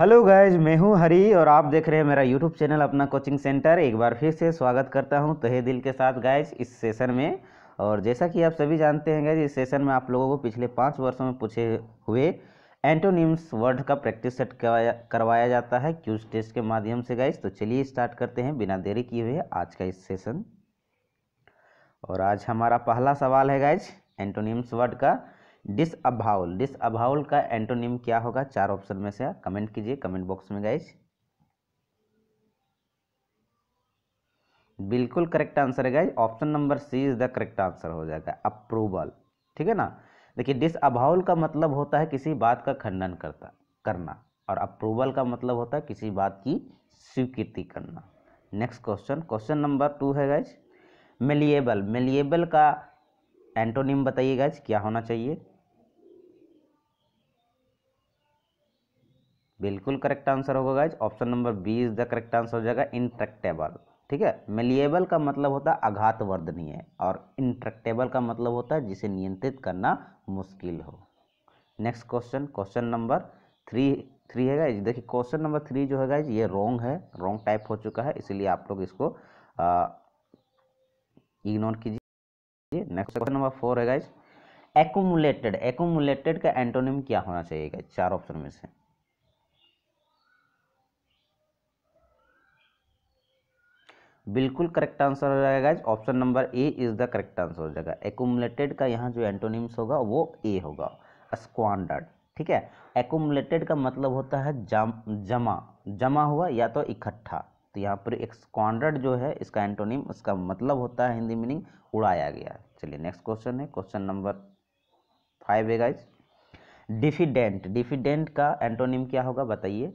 hello guys मैं हूं हरी और आप देख रहे हैं मेरा यूट्यूब चैनल अपना कोचिंग सेंटर एक बार फिर से स्वागत करता हूं तहे दिल के साथ गाइज इस सेशन में और जैसा कि आप सभी जानते हैं गाइज इस सेशन में आप लोगों को पिछले पाँच वर्षों में पूछे हुए एंटोनिम्स वर्ड का प्रैक्टिस सेट करवाया जाता है क्यूज टेस्ट के माध्यम से गाइज तो चलिए स्टार्ट करते हैं बिना देरी किए हुए आज का इस सेशन और आज हमारा पहला सवाल है गाइज एंटोनिम्स वर्ड का डिसअभाउल डिसअभाउल का एंटोनिम क्या होगा चार ऑप्शन में से कमेंट कीजिए कमेंट बॉक्स में गाइज बिल्कुल करेक्ट आंसर है guys option number C is the correct answer हो जाएगा अप्रूवल ठीक है ना देखिए डिसअभाउल का मतलब होता है किसी बात का खंडन करता करना और अप्रूवल का मतलब होता है किसी बात की स्वीकृति करना next question question number two है गाइज मेलिएबल मेलिएबल का एंटोनिम बताइए गाइज क्या होना चाहिए बिल्कुल करेक्ट आंसर होगा guys option number B is the correct answer हो जाएगा इंट्रेक्टेबल ठीक है मेलिएबल का मतलब होता है आघात वर्धनीय और इंट्रेक्टेबल का मतलब होता है जिसे नियंत्रित करना मुश्किल हो next question question number three three है गाइज देखिए क्वेश्चन नंबर थ्री जो है गाइज ये रॉन्ग है रॉन्ग टाइप हो चुका है इसलिए आप लोग इसको इग्नोर कीजिए नेक्स्ट क्वेश्चन नंबर फोर है गाइज एकोमुलेटेड एकोमुलेटेड का एंटोनिम क्या होना चाहिए गाइज चार ऑप्शन में से बिल्कुल करेक्ट आंसर हो जाएगा guys option number A is the correct answer हो जाएगा एकुमलेटेड का यहाँ जो एंटोनिम्स होगा वो ए होगा स्क्वान्डर्ड ठीक है एकुमलेटेड का मतलब होता है जम जमा जमा हुआ या तो इकट्ठा तो यहाँ पर एक स्क्वांडर्ड जो है इसका एंटोनिम उसका मतलब होता है हिंदी मीनिंग उड़ाया गया चलिए नेक्स्ट क्वेश्चन है क्वेश्चन नंबर फाइव है गाइज डिफिडेंट डिफिडेंट का एंटोनिम क्या होगा बताइए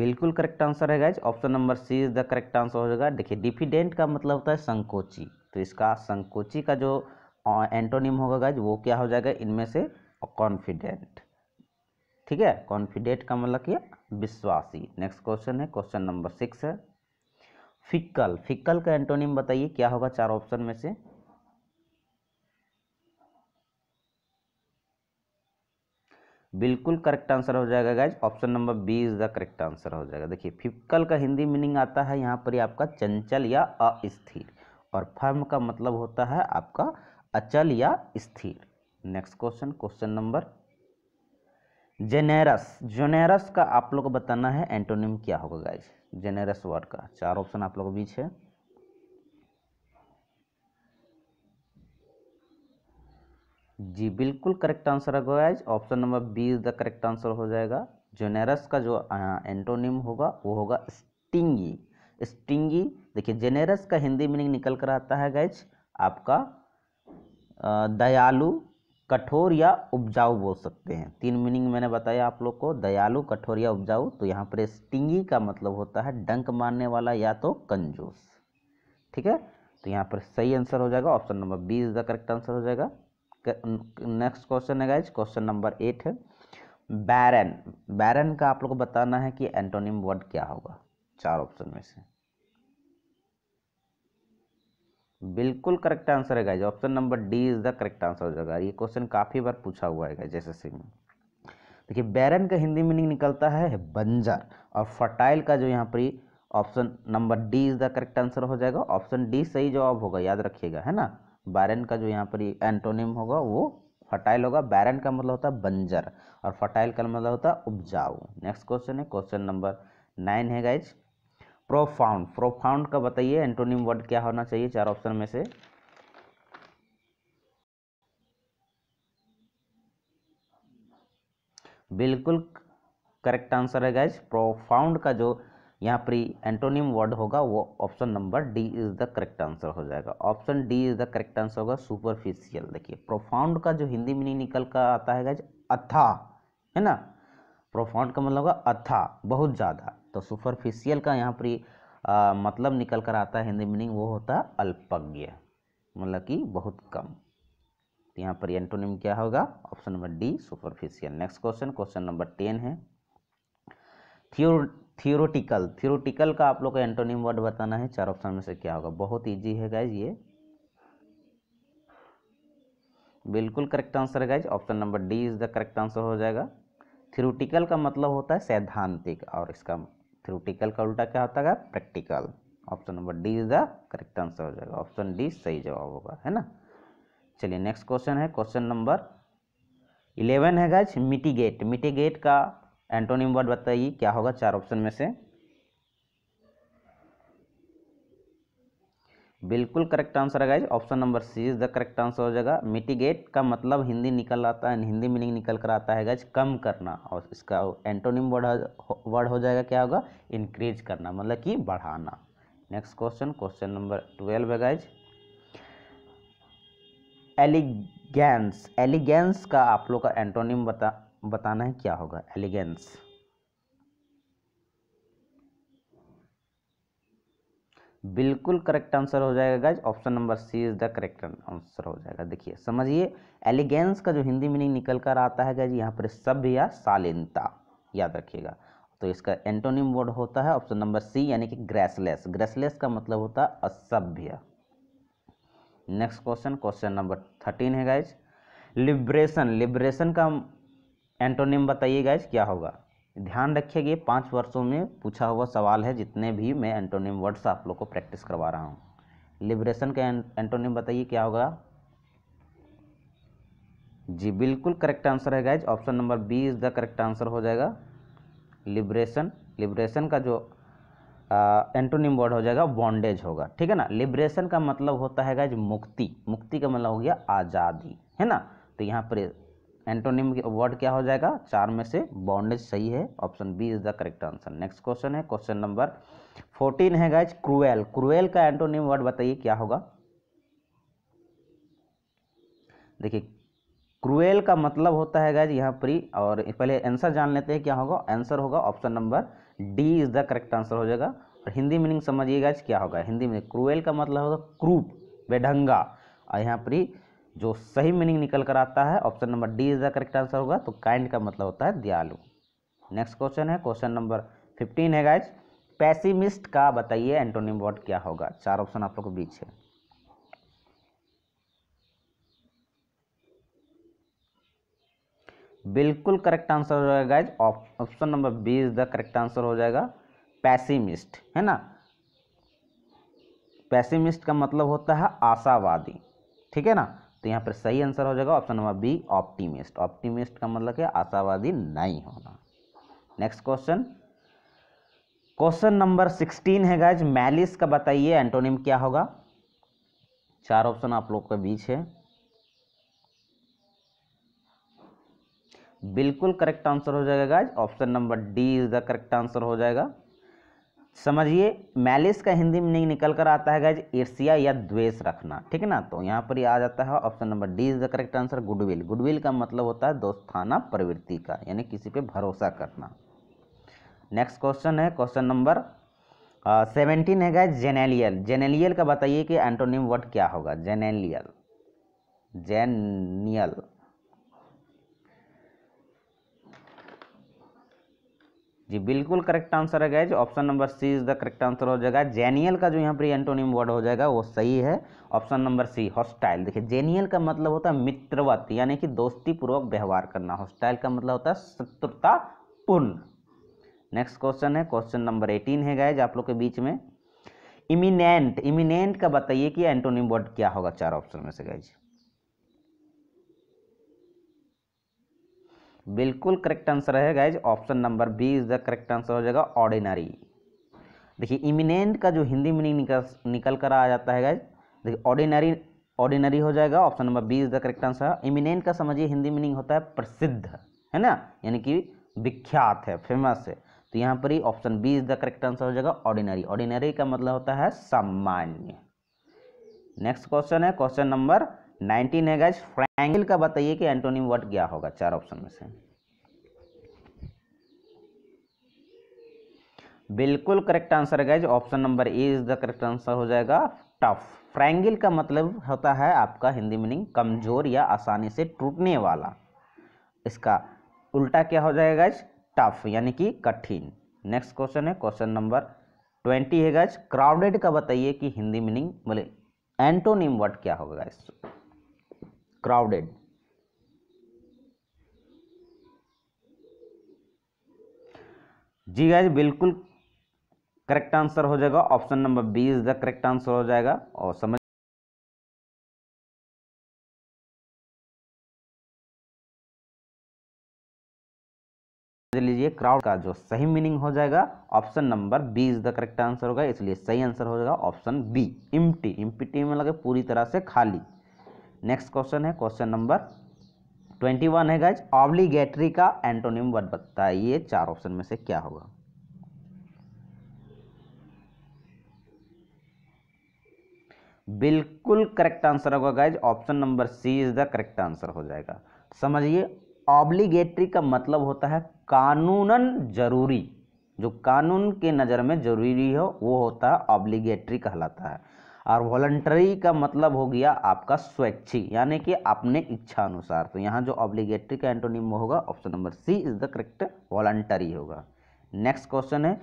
बिल्कुल करेक्ट आंसर है guys option number C is the correct answer हो जाएगा देखिए डिफिडेंट का मतलब होता है संकोची तो इसका संकोची का जो एंटोनिम होगा गाइज वो क्या हो जाएगा इनमें से कॉन्फिडेंट ठीक है कॉन्फिडेंट का मतलब क्या विश्वासी नेक्स्ट क्वेश्चन है क्वेश्चन नंबर सिक्स है फिक्कल फिक्कल का एंटोनिम बताइए क्या होगा चार ऑप्शन में से बिल्कुल करेक्ट आंसर हो जाएगा guys option number B is the correct answer हो जाएगा देखिए फिपकल का हिंदी मीनिंग आता है यहाँ पर आपका चंचल या अस्थिर और फर्म का मतलब होता है आपका अचल या स्थिर next question question number generous generous का आप लोग को बताना है एंटोनिम क्या होगा गाइज जेनेरस वर्ड का चार ऑप्शन आप लोग के बीच है जी बिल्कुल करेक्ट आंसर है guys option number B is the correct answer हो जाएगा जेनेरस का जो एंटोनिम होगा वो होगा स्टिंगी स्टिंगी देखिए जेनेरस का हिंदी मीनिंग निकल कर आता है गैज आपका दयालु कठोर या उपजाऊ बोल सकते हैं तीन मीनिंग मैंने बताया आप लोग को दयालु कठोर या उपजाऊ तो यहाँ पर स्टिंगी का मतलब होता है डंक मारने वाला या तो कंजूस ठीक है तो यहाँ पर सही आंसर हो जाएगा option number B is the correct answer हो जाएगा नेक्स्ट क्वेश्चन है गाइज क्वेश्चन नंबर एट है बैरन बैरन का आप लोग को बताना है कि एंटोनिम वर्ड क्या होगा चार ऑप्शन में से बिल्कुल करेक्ट आंसर है guys option number D is the correct answer हो जाएगा ये क्वेश्चन काफ़ी बार पूछा हुआ है गाइज एस में देखिए बैरन का हिंदी मीनिंग निकलता है बंजर और फर्टाइल का जो यहाँ पर option number D is the correct answer हो जाएगा ऑप्शन डी सही जवाब होगा याद रखिएगा है ना बैरन का जो यहाँ पर एंटोनिम होगा वो फर्टाइल होगा बैरन का मतलब होता है बंजर और फर्टाइल का मतलब होता है उपजाऊ नेक्स्ट क्वेश्चन है क्वेश्चन नंबर नाइन है गाइज प्रोफाउंड प्रोफाउंड का बताइए एंटोनिम वर्ड क्या होना चाहिए चार ऑप्शन में से बिल्कुल करेक्ट आंसर है गाइज प्रोफाउंड का जो यहाँ पर एंटोनियम वर्ड होगा वो option number D is the correct answer हो जाएगा option D is the correct answer होगा सुपरफिशियल देखिए प्रोफाउंड का जो हिंदी मीनिंग निकल कर आता है अथा है ना प्रोफाउंड का मतलब होगा अथा बहुत ज़्यादा तो सुपरफिशियल का यहाँ पर मतलब निकल कर आता है हिंदी मीनिंग वो होता है अल्पज्ञ मतलब कि बहुत कम तो यहाँ पर एंटोनिम क्या होगा option number D superficial next question question number ten है थियो थियोरोटिकल थियोरोटिकल का आप लोग को एंटोनिम वर्ड बताना है चार ऑप्शन में से क्या होगा बहुत ईजी है गाइज ये बिल्कुल करेक्ट आंसर है guys option number D is the correct answer हो जाएगा थ्योरोटिकल का मतलब होता है सैद्धांतिक और इसका थियोरोटिकल का उल्टा क्या होता है practical option number D is the correct answer हो जाएगा ऑप्शन डी सही जवाब होगा है ना चलिए नेक्स्ट क्वेश्चन है क्वेश्चन नंबर इलेवन है गाइज मिटिगेट मिटिगेट का एंटोनिम वर्ड बताइए क्या होगा चार ऑप्शन में से बिल्कुल करेक्ट आंसर है guys option number C is the correct answer हो जाएगा मिटिगेट का मतलब हिंदी निकल आता है हिंदी मीनिंग निकल कर आता है गाइज कम करना और इसका एंटोनिम वर्ड वर्ड हो जाएगा क्या होगा इंक्रीज करना मतलब कि बढ़ाना next question question number twelve है गाइज एलिगेंस एलिगेंस का आप लोग का एंटोनिम बता बताना है क्या होगा एलिगेंस बिल्कुल करेक्ट आंसर हो जाएगा guys option number C is the correct answer हो जाएगा देखिए समझिए एलिगेंस का जो हिंदी मीनिंग निकल कर आता है गाइज यहाँ पर सभ्य या शालीनता याद रखिएगा तो इसका एंटोनिम वर्ड होता है ऑप्शन नंबर सी यानी कि ग्रेसलेस ग्रेसलेस का मतलब होता है असभ्य next question question number thirteen है गाइज लिब्रेशन लिब्रेशन का एंटोनिम बताइए गैस क्या होगा ध्यान रखिएगा पाँच वर्षों में पूछा हुआ सवाल है जितने भी मैं एंटोनिम वर्ड्स आप लोग को प्रैक्टिस करवा रहा हूँ लिबरेशन का एंटोनिम बताइए क्या होगा जी बिल्कुल करेक्ट आंसर है guys option number B is the correct answer हो जाएगा लिबरेशन लिबरेशन का जो एंटोनिम वर्ड हो जाएगा बॉन्डेज होगा ठीक है ना लिबरेशन का मतलब होता है गाइज मुक्ति मुक्ति का मतलब हो गया आज़ादी है ना तो यहाँ पर एंटोनिम वर्ड क्या हो जाएगा चार में से बॉन्डेज सही है option B is the correct answer next question है क्वेश्चन नंबर फोर्टीन है गाइज क्रूएल क्रूएल का एंटोनिम वर्ड बताइए क्या होगा देखिए क्रूएल का मतलब होता है गाइज यहाँ पर और पहले आंसर जान लेते हैं क्या होगा आंसर होगा option number D is the correct answer हो जाएगा और हिंदी मीनिंग समझिएगा क्या होगा हिंदी में क्रूएल का मतलब होगा क्रूप बेढंगा और यहाँ पर जो सही मीनिंग निकल कर आता है option number D is the correct answer होगा तो काइंड का मतलब होता है दयालु नेक्स्ट क्वेश्चन है क्वेश्चन नंबर फिफ्टीन है गाइज पैसिमिस्ट का बताइए एंटोनिम वर्ड क्या होगा चार ऑप्शन आप लोग के बीच है बिल्कुल करेक्ट आंसर हो जाएगा guys option number B is the correct answer हो जाएगा पैसिमिस्ट है ना पैसिमिस्ट का मतलब होता है आशावादी ठीक है ना तो यहाँ पर सही आंसर हो जाएगा option number B optimist optimist का मतलब है आशावादी नहीं होना next question question number sixteen है गाइज मैलिस का बताइए एंटोनिम क्या होगा चार ऑप्शन आप लोग के बीच है बिल्कुल करेक्ट आंसर हो जाएगा guys option number D is the correct answer हो जाएगा समझिए मैलिस का हिंदी मीनिंग निकल कर आता है गैज ईर्ष्या या द्वेष रखना ठीक है ना तो यहाँ पर ये आ जाता है option number D is the correct answer goodwill goodwill का मतलब होता है दोस्ताना प्रवृत्ति का यानी किसी पे भरोसा करना नेक्स्ट क्वेश्चन है क्वेश्चन नंबर सेवेंटीन है गैज जेनेलियल जेनेलियल का बताइए कि एंटोनिम वर्ड क्या होगा जेनेलियल जेनियल जी बिल्कुल करेक्ट आंसर है guys option number C is the correct answer हो जाएगा जेनियल का जो यहाँ पर एंटोनियम वर्ड हो जाएगा वो सही है ऑप्शन नंबर सी हॉस्टाइल देखिए जेनियल का मतलब होता है मित्रवत यानी कि दोस्तीपूर्वक व्यवहार करना हॉस्टाइल का मतलब होता है शत्रुतापूर्ण नेक्स्ट क्वेश्चन है क्वेश्चन नंबर एटीन है गैज आप लोग के बीच में इमिनेंट इमिनेंट का बताइए कि एंटोनिम वर्ड क्या होगा चार ऑप्शन में से गैज बिल्कुल करेक्ट आंसर है guys option number B is the correct answer हो जाएगा ऑर्डिनरी देखिए इमिनेंट का जो हिंदी मीनिंग निकल निकल कर आ जाता है गाइज देखिए ऑर्डिनरी ऑर्डिनरी हो जाएगा option number B is the correct answer eminent का समझिए हिंदी मीनिंग होता है प्रसिद्ध है ना यानी कि विख्यात है फेमस है तो यहाँ पर ही option B is the correct answer हो जाएगा ऑर्डिनरी ऑर्डिनरी का मतलब होता है सामान्य नेक्स्ट क्वेश्चन है क्वेश्चन नंबर नाइनटीन है गाइज फ्रैंकल का बताइए कि एंटोनिम वर्ड क्या होगा चार ऑप्शन में से बिल्कुल करेक्ट आंसर है guys option number A is the correct answer हो जाएगा टफ फ्रैंगल का मतलब होता है आपका हिंदी मीनिंग कमजोर या आसानी से टूटने वाला इसका उल्टा क्या हो जाएगा गाइज टफ यानी कि कठिन नेक्स्ट क्वेश्चन है क्वेश्चन नंबर ट्वेंटी है गाइज क्राउडेड का बताइए कि हिंदी मीनिंग बोले एंटोनिम वर्ड क्या होगा गाइज crowded जी गाइज बिल्कुल करेक्ट आंसर हो जाएगा option number B is the correct answer हो जाएगा और समझ लीजिए क्राउड का जो सही मीनिंग हो जाएगा option number B is the correct answer होगा इसलिए सही आंसर हो जाएगा ऑप्शन बी इम्प्टी इम्प्टी में लगे पूरी तरह से खाली नेक्स्ट क्वेश्चन है क्वेश्चन नंबर ट्वेंटी वन है गाइज ऑब्लीगेटरी का एंटोनिम वर्ड बताइए चार ऑप्शन में से क्या होगा बिल्कुल करेक्ट आंसर होगा guys option number C is the correct answer हो जाएगा समझिए ऑब्लीगेटरी का मतलब होता है कानूनन जरूरी जो कानून के नज़र में जरूरी हो वो होता है ऑब्लीगेटरी कहलाता है और वॉलंटरी का मतलब हो गया आपका स्वैच्छिक यानी कि अपने इच्छा अनुसार तो यहाँ जो ऑब्लिगेटरी का एंटोनिम होगा option number C is the correct voluntary होगा नेक्स्ट क्वेश्चन है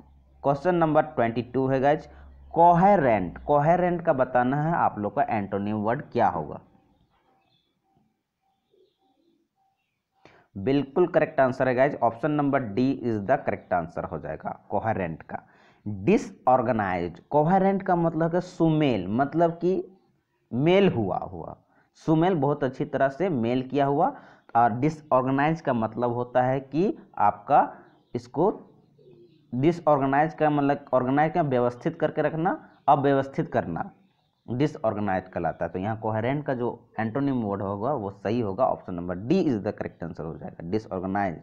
क्वेश्चन नंबर ट्वेंटी टू है गाइज कोहेरेंट कोहेरेंट का बताना है आप लोग का एंटोनिम वर्ड क्या होगा बिल्कुल करेक्ट आंसर है guys option number D is the correct answer हो जाएगा कोहेरेंट का डिसऑर्गेनाइज कोवरेंट का मतलब है सुमेल मतलब कि मेल हुआ हुआ सुमेल बहुत अच्छी तरह से मेल किया हुआ और डिसऑर्गेनाइज का मतलब होता है कि आपका इसको डिसऑर्गेनाइज का मतलब ऑर्गेनाइज का व्यवस्थित करके रखना अव्यवस्थित करना डिसऑर्गेनाइज कहलाता है तो यहाँ कोहरेंट का जो एंटोनिम वर्ड होगा वो सही होगा option number D is the correct answer हो जाएगा डिसऑर्गेनाइज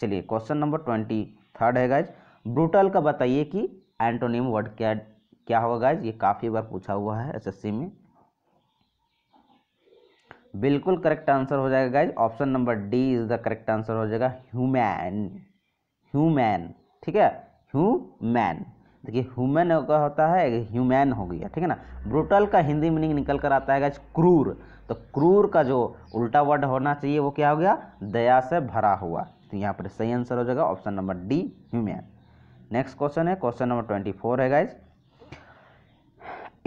चलिए क्वेश्चन नंबर ट्वेंटी थर्ड है गाइज ब्रूटल का बताइए कि एंटोनिम वर्ड क्या क्या होगा गाइज ये काफ़ी बार पूछा हुआ है एसएससी में बिल्कुल करेक्ट आंसर हो जाएगा guys option number D is the correct answer हो जाएगा ह्यूमैन ह्यूमैन ठीक है ह्यूमैन देखिए ह्यूमैन का होता है ह्यूमैन हो गया ठीक है ना ब्रूटल का हिंदी मीनिंग निकल कर आता है गाइज क्रूर तो क्रूर का जो उल्टा वर्ड होना चाहिए वो क्या हो गया दया से भरा हुआ तो यहाँ पर सही आंसर हो जाएगा option number D humane next question है क्वेश्चन नंबर ट्वेंटी फोर है गाइज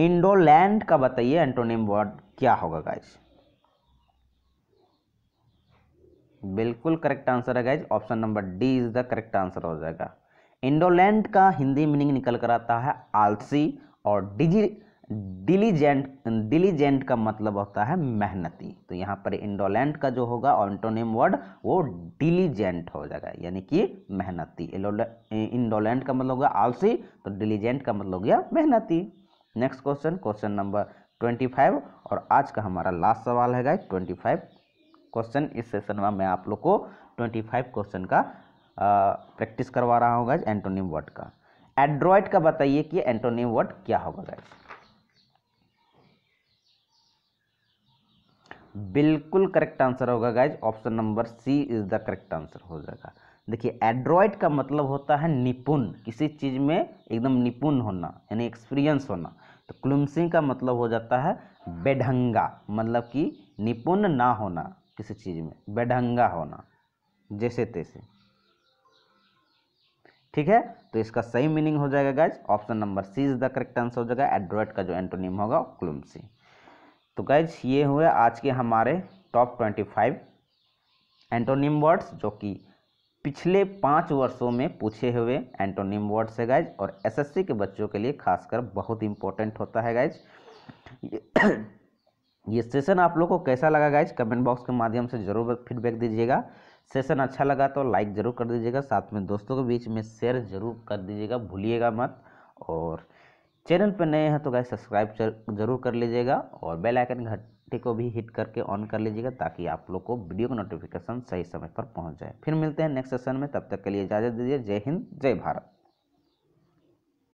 इंडोलैंड का बताइए एंटोनिम वर्ड क्या होगा गाइज बिल्कुल करेक्ट आंसर है guys option number D is the correct answer हो जाएगा इंडोलैंड का हिंदी मीनिंग निकल कर आता है आलसी और डिजी डिलीजेंट डिलीजेंट का मतलब होता है मेहनती तो यहाँ पर इंडोलेंट का जो होगा ऑन्टोनिम वर्ड वो डिलीजेंट हो जाएगा यानी कि मेहनती इंडोलेंट का मतलब होगा आलसी तो डिलीजेंट का मतलब हो गया मेहनती next question question number twenty five और आज का हमारा लास्ट सवाल है गाइस ट्वेंटी फाइव क्वेश्चन इस सेशन में मैं आप लोग को ट्वेंटी फाइव क्वेश्चन का प्रैक्टिस करवा रहा हूँ गाइज एंटोनिम वर्ड का एड्रॉइड का बताइए कि एंटोनिम वर्ड क्या होगा गाइज बिल्कुल करेक्ट आंसर होगा guys option number C is the correct answer हो जाएगा देखिए एड्रॉइड का मतलब होता है निपुण किसी चीज़ में एकदम निपुण होना यानी एक्सपीरियंस होना तो क्लुमसिंग का मतलब हो जाता है बेढंगा मतलब कि निपुण ना होना किसी चीज़ में बेढंगा होना जैसे तैसे ठीक है तो इसका सही मीनिंग हो जाएगा guys option number C is the correct answer हो जाएगा एड्रॉइड का जो एंटोनिम होगा क्लुमसिंग तो गैज ये हुए आज के हमारे top twenty five antonym words जो कि पिछले पाँच वर्षों में पूछे हुए एंटोनिम वर्ड्स है गैज और एसएससी के बच्चों के लिए खासकर बहुत इंपॉर्टेंट होता है गैज ये सेशन आप लोग को कैसा लगा गाइज कमेंट बॉक्स के माध्यम से जरूर फीडबैक दीजिएगा सेशन अच्छा लगा तो लाइक ज़रूर कर दीजिएगा साथ में दोस्तों के बीच में शेयर जरूर कर दीजिएगा भूलिएगा मत और चैनल पर नए हैं तो गाय सब्सक्राइब जरूर कर लीजिएगा और बेल आइकन घंटे को भी हिट करके ऑन कर लीजिएगा ताकि आप लोग को वीडियो का नोटिफिकेशन सही समय पर पहुंच जाए फिर मिलते हैं नेक्स्ट सेशन में तब तक के लिए इजाज़त दीजिए जय हिंद जय भारत